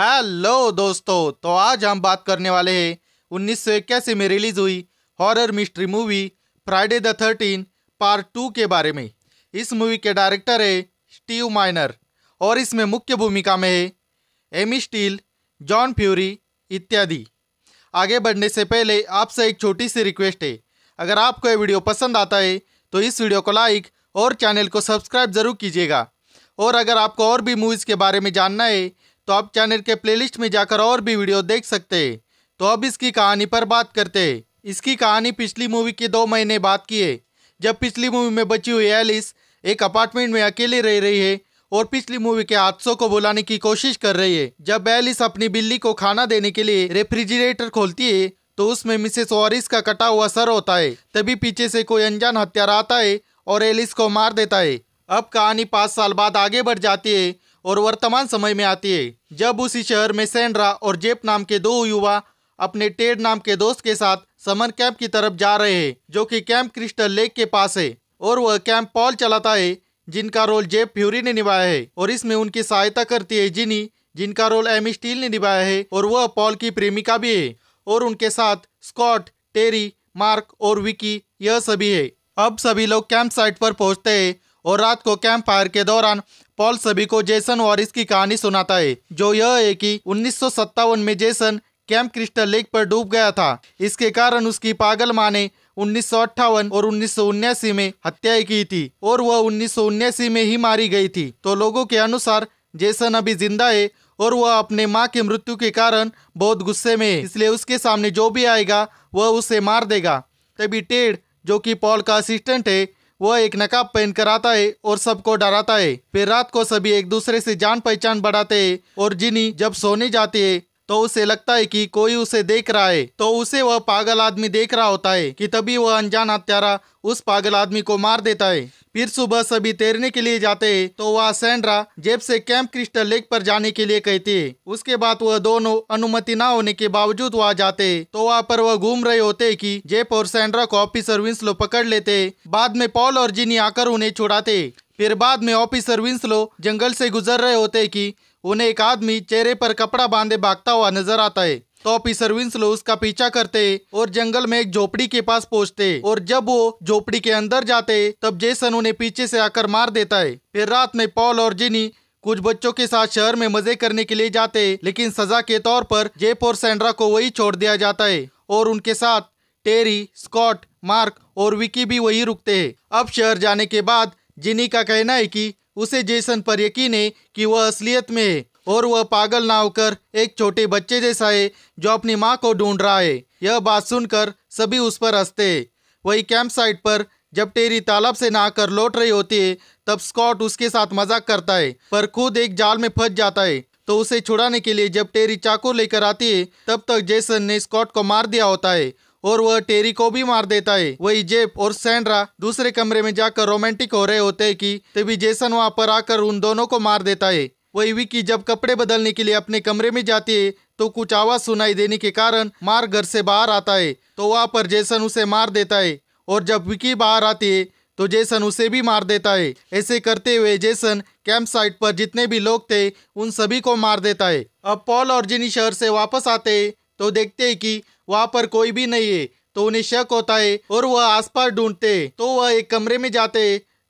hello दोस्तों तो आज हम बात करने वाले हैं उन्नीस सौ इक्यासी में रिलीज़ हुई horror mystery movie Friday the thirteen part two के बारे में इस मूवी के डायरेक्टर है स्टीव माइनर और इसमें मुख्य भूमिका में है एमी स्टील जॉन फ्यूरी इत्यादि आगे बढ़ने से पहले आपसे एक छोटी सी रिक्वेस्ट है अगर आपको ये वीडियो पसंद आता है तो इस वीडियो को लाइक और चैनल को सब्सक्राइब ज़रूर कीजिएगा और अगर आपको और भी मूवीज़ के बारे में जानना है तो आप चैनल के प्लेलिस्ट में जाकर और भी वीडियो देख सकते तो अब इसकी कहानी पर बात करते इसकी कहानी पिछली मूवी के दो महीने बाद की है जब पिछली मूवी में बची हुई एलिस एक अपार्टमेंट में अकेले रह रही है और पिछली मूवी के हादसों को बुलाने की कोशिश कर रही है जब एलिस अपनी बिल्ली को खाना देने के लिए रेफ्रिजरेटर खोलती है तो उसमें मिसेस वारिस का कटा हुआ सर होता है तभी पीछे से कोई अनजान हत्यारा आता है और एलिस को मार देता है अब कहानी पाँच साल बाद आगे बढ़ जाती है और वर्तमान समय में आती है जब उसी शहर में सेंड्रा और जेप नाम के दो युवा अपने टेड नाम के दोस्त के साथ समर कैंप की तरफ जा रहे हैं जो कि कैंप क्रिस्टल लेक के पास है और वह कैंप पॉल चलाता है जिनका रोल जेप फ्यूरी ने निभाया है और इसमें उनकी सहायता करती है जिनी जिनका रोल एम स्टील ने निभाया है और वह पॉल की प्रेमिका भी है और उनके साथ स्कॉट टेरी मार्क और विकी यह सभी है अब सभी लोग कैंप साइट पर पहुंचते हैं और रात को कैंप फायर के दौरान पॉल सभी को जेसन वॉरिस की कहानी सुनाता है जो यह है कि उन्नीस में जेसन कैंप क्रिस्टल लेक पर डूब गया था इसके कारण उसकी पागल माँ ने उन्नीस और उन्नीस में हत्याएं की थी और वह उन्नीस में ही मारी गई थी तो लोगों के अनुसार जेसन अभी जिंदा है और वह अपने माँ की मृत्यु के कारण बहुत गुस्से में है इसलिए उसके सामने जो भी आएगा वह उसे मार देगा तभी टेड जो कि पॉल का असिस्टेंट है वह एक नकाब पहनकर आता है और सबको डराता है फिर रात को सभी एक दूसरे से जान पहचान बढ़ाते है और जिनी जब सोने जाती है तो उसे लगता है कि कोई उसे देख रहा है तो उसे वह पागल आदमी देख रहा होता है कि तभी वह अनजान हत्यारा उस पागल आदमी को मार देता है फिर सुबह सभी तैरने के लिए जाते तो वह सैंड्रा जेब से कैंप क्रिस्टल लेक पर जाने के लिए कहती उसके बाद वह दोनों अनुमति न होने के बावजूद वहाँ जाते तो वहाँ पर वह घूम रहे होते कि जेप और सैंड्रा को ऑफिसर विंसलो पकड़ लेते बाद में पॉल और जिनी आकर उन्हें छुड़ाते फिर बाद में ऑफिसर विंसलो जंगल से गुजर रहे होते कि उन्हें एक आदमी चेहरे पर कपड़ा बांधे भागता हुआ नजर आता है तो पिसरविंस लो उसका पीछा करते और जंगल में एक झोपड़ी के पास पहुंचते और जब वो झोपड़ी के अंदर जाते तब जेसन उन्हें पीछे से आकर मार देता है फिर रात में पॉल और जिनी कुछ बच्चों के साथ शहर में मजे करने के लिए जाते लेकिन सजा के तौर पर जेप और सैंड्रा को वही छोड़ दिया जाता है और उनके साथ टेरी स्कॉट मार्क और विकी भी वही रुकते है अब शहर जाने के बाद जिनी का कहना है कि उसे जेसन पर यकीन है कि वह असलियत में है और वह पागल ना होकर एक छोटे बच्चे जैसा है जो अपनी माँ को ढूंढ रहा है यह बात सुनकर सभी उस पर हंसते हैं वही कैंप साइट पर जब टेरी तालाब से नहाकर लौट रही होती है तब स्कॉट उसके साथ मजाक करता है पर खुद एक जाल में फंस जाता है तो उसे छुड़ाने के लिए जब टेरी चाकू लेकर आती है तब तक जेसन ने स्कॉट को मार दिया होता है और वह टेरी को भी मार देता है वही जेप और सैंड्रा दूसरे कमरे में जाकर रोमांटिक हो रहे होते हैं कि तभी जेसन वहां पर आकर उन दोनों को मार देता है वही विकी जब कपड़े बदलने के लिए अपने कमरे में जाती है तो कुछ आवाज सुनाई देने के कारण मार घर से बाहर आता है तो वहाँ पर जैसन उसे मार देता है और जब विकी बाहर आती है तो जैसन उसे भी मार देता है ऐसे करते हुए जैसन कैंप साइट पर जितने भी लोग थे उन सभी को मार देता है अब पॉल और जिनी शहर से वापस आते है तो देखते है कि वहाँ पर कोई भी नहीं है तो उन्हें शक होता है और वह आसपास ढूंढते तो वह एक कमरे में जाते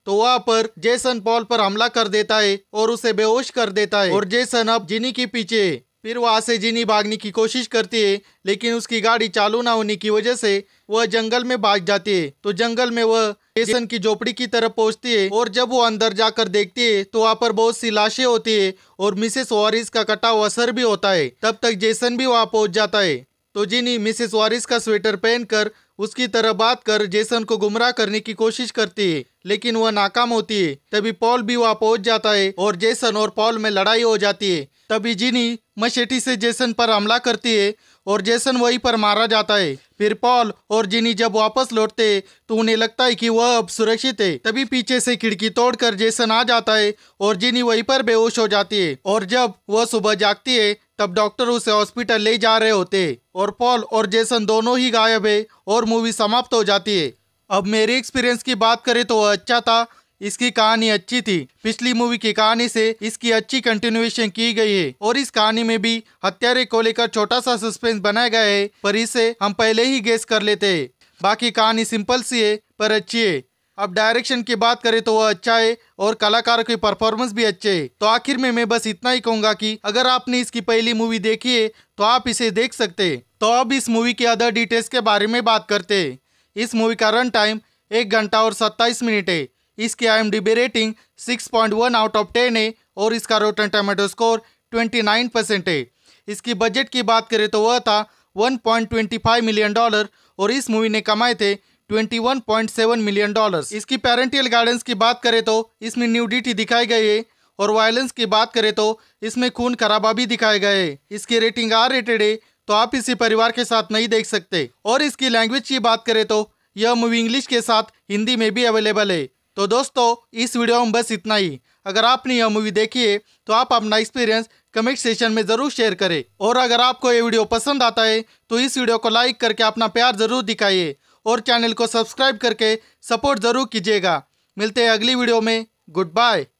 तो वहाँ पर जेसन पॉल पर हमला कर देता है और उसे बेहोश कर देता है और जेसन अब जिनी के पीछे फिर वहाँ से जिनी भागने की कोशिश करती है लेकिन उसकी गाड़ी चालू ना होने की वजह से वह जंगल में भाग जाती है तो जंगल में वह जेसन की झोपड़ी की तरफ पहुंचती है और जब वो अंदर जाकर देखती है तो वहाँ पर बहुत सी लाशें होती है और मिसेस वॉरिस का कटा हुआ सर भी होता है तब तक जेसन भी वहाँ पहुंच जाता है तो जिनी मिसेस वारिस का स्वेटर पहनकर उसकी तरह बात कर जेसन को गुमराह करने की कोशिश करती है लेकिन वह नाकाम होती है तभी पॉल भी वहाँ पहुंच जाता है और जेसन और पॉल में लड़ाई हो जाती है तभी जिनी मशेटी से जेसन पर हमला करती है और जेसन वहीं पर मारा जाता है फिर पॉल और जिनी जब वापस लौटते तो उन्हें लगता है कि वह अब सुरक्षित है तभी पीछे से खिड़की तोड़कर जेसन आ जाता है और जिनी वहीं पर बेहोश हो जाती है और जब वह सुबह जागती है तब डॉक्टर उसे हॉस्पिटल ले जा रहे होते और पॉल और जेसन दोनों ही गायब है और मूवी समाप्त हो जाती है अब मेरे एक्सपीरियंस की बात करें तो वह अच्छा था इसकी कहानी अच्छी थी पिछली मूवी की कहानी से इसकी अच्छी कंटिन्यूएशन की गई है और इस कहानी में भी हत्यारे को लेकर छोटा सा सस्पेंस बनाया गया है पर इसे हम पहले ही गेस कर लेते हैं बाकी कहानी सिंपल सी है पर अच्छी है अब डायरेक्शन की बात करें तो वह अच्छा है और कलाकार की परफॉर्मेंस भी अच्छे है तो आखिर में मैं बस इतना ही कहूंगा कि अगर आपने इसकी पहली मूवी देखी है तो आप इसे देख सकते हैं तो अब इस मूवी के अदर डिटेल्स के बारे में बात करते हैं इस मूवी का रन टाइम एक घंटा और सत्ताईस मिनट है इसकी I rating six point one out of ten है और इसका rotten tomato score twenty nine percent है इसकी बजट की बात करें तो वह था one point twenty five million dollar और इस मूवी ने कमाए थे 21.7 मिलियन डॉलर्स इसकी पेरेंटियल गाइडेंस की बात करें तो इसमें न्यूडिटी दिखाई गई है और वायलेंस की बात करें तो इसमें खून खराबा भी दिखाए गए इसकी रेटिंग आर रेटेड है तो आप इसे परिवार के साथ नहीं देख सकते और इसकी लैंग्वेज की बात करें तो यह मूवी इंग्लिश के साथ हिंदी में भी अवेलेबल है तो दोस्तों इस वीडियो में बस इतना ही अगर आपने यह मूवी देखी है तो आप अपना एक्सपीरियंस कमेंट सेशन में ज़रूर शेयर करें और अगर आपको ये वीडियो पसंद आता है तो इस वीडियो को लाइक करके अपना प्यार ज़रूर दिखाइए और चैनल को सब्सक्राइब करके सपोर्ट ज़रूर कीजिएगा मिलते हैं अगली वीडियो में गुड बाय